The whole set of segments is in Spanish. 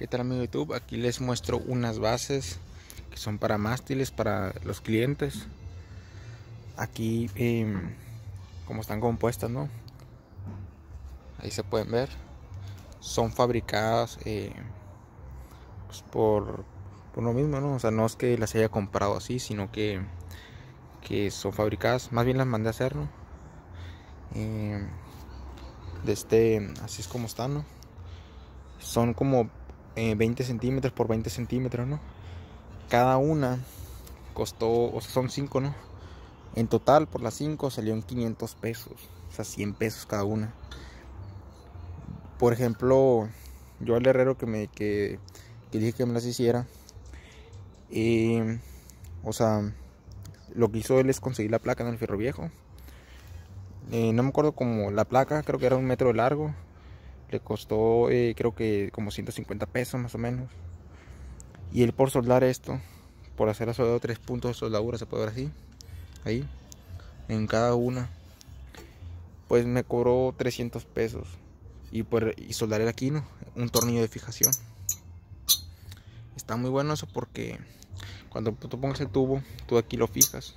¿Qué tal amigo YouTube? Aquí les muestro unas bases que son para mástiles, para los clientes. Aquí, em, como están compuestas, ¿no? Ahí se pueden ver. Son fabricadas eh, pues, por, por lo mismo, ¿no? O sea, no es que las haya comprado así, sino que, que son fabricadas. Más bien las mandé a hacer, ¿no? Em, de este, así es como están, ¿no? Son como 20 eh, centímetros por 20 centímetros, ¿no? Cada una costó, o sea, son 5, ¿no? En total, por las 5 salieron 500 pesos, o sea, 100 pesos cada una. Por ejemplo, yo al herrero que me que, que dije que me las hiciera, eh, o sea, lo que hizo él es conseguir la placa en el fierro viejo. Eh, no me acuerdo como la placa, creo que era un metro largo, le costó eh, creo que como 150 pesos más o menos. Y él por soldar esto, por hacer a soldado tres puntos de soldadura, se puede ver así, ahí, en cada una, pues me cobró 300 pesos. Y, por, pues, y soldar el un tornillo de fijación. Está muy bueno eso porque cuando tú pongas el tubo, tú aquí lo fijas.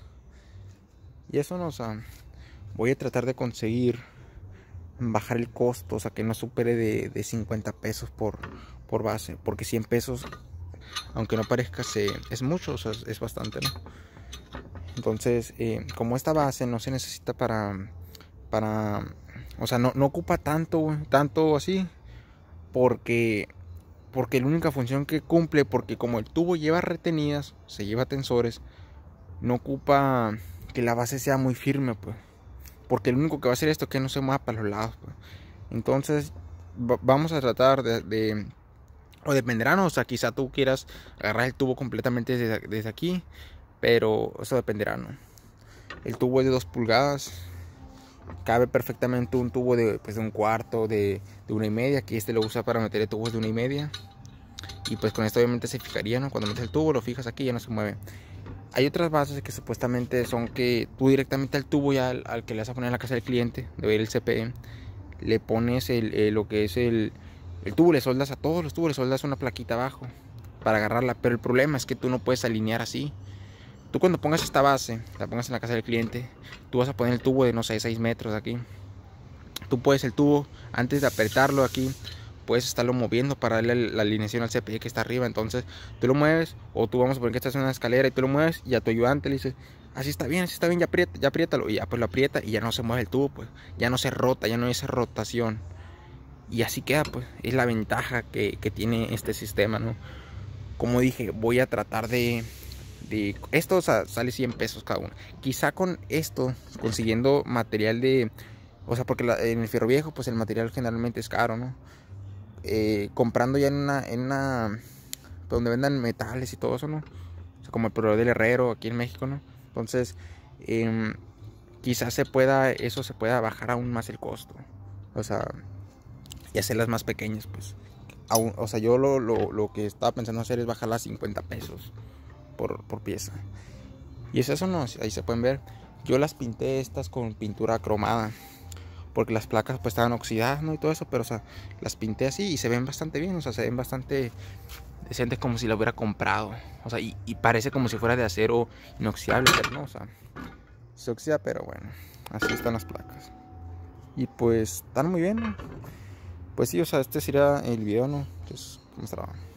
Y eso nos... voy a tratar de conseguir bajar el costo, o sea, que no supere de, 50 pesos por, por, base, porque 100 pesos, aunque no parezca, se, es mucho, o sea, es bastante, ¿no? Entonces, eh, como esta base no se necesita para, para, o sea, no, no ocupa tanto, tanto así, porque, porque la única función que cumple, porque como el tubo lleva retenidas, se lleva tensores, no ocupa que la base sea muy firme, pues. Porque el único que va a hacer esto es que no se mueva para los lados. Pues. Entonces, vamos a tratar de, o dependerá, ¿no? O sea, quizá tú quieras agarrar el tubo completamente desde, aquí, pero eso dependerá, ¿no? El tubo es de 2 pulgadas, cabe perfectamente un tubo pues, de, un cuarto, de, de una y media, que este lo usa para meter tubos de una y media. Y pues con esto obviamente se fijaría, ¿no? Cuando metes el tubo lo fijas aquí y ya no se mueve. Hay otras bases que supuestamente son que tú directamente al tubo ya al, que le vas a poner en la casa del cliente, de el CPM, le pones eh, lo que es el, el tubo, le soldas a todos los tubos, le soldas una plaquita abajo para agarrarla. Pero el problema es que tú no puedes alinear así. Tú cuando pongas esta base, la pongas en la casa del cliente, tú vas a poner el tubo de, no sé, 6 metros aquí. Tú puedes el tubo, antes de apretarlo aquí, puedes estarlo moviendo para darle la alineación al CPI que está arriba. Entonces tú lo mueves o tú vamos a poner que estás en una escalera y tú lo mueves y a tu ayudante le dices, así está bien, así está bien, ya, aprieta, ya apriétalo. Y ya pues lo aprieta y ya no se mueve el tubo, pues ya no se rota, ya no hay esa rotación. Y así queda, pues es la ventaja que, tiene este sistema, ¿no? Como dije, voy a tratar de... de esto sale 100 pesos cada uno. Quizá con esto, consiguiendo material de... O sea, porque en el fierro viejo, pues el material generalmente es caro, ¿no? Eh, comprando ya en una, donde vendan metales y todo eso, ¿no? como el proveedor del herrero aquí en México, ¿no? Entonces, em, quizás se pueda, eso se pueda bajar aún más el costo. O sea, y hacerlas más pequeñas, pues. o sea, yo lo, que estaba pensando hacer es bajarlas a 50 pesos por, pieza. Y es eso, ¿no? Ahí se pueden ver. Yo las pinté estas con pintura cromada porque las placas pues estaban oxidadas, ¿no? Y todo eso, pero o sea, las pinté así y se ven bastante bien, o sea, se ven bastante decentes como si la hubiera comprado, o sea, y, parece como si fuera de acero inoxidable, pero no, o sea, se oxida, pero bueno, así están las placas. Y pues están muy bien, Pues sí, o sea, este será el video, ¿no? Entonces, ¿cómo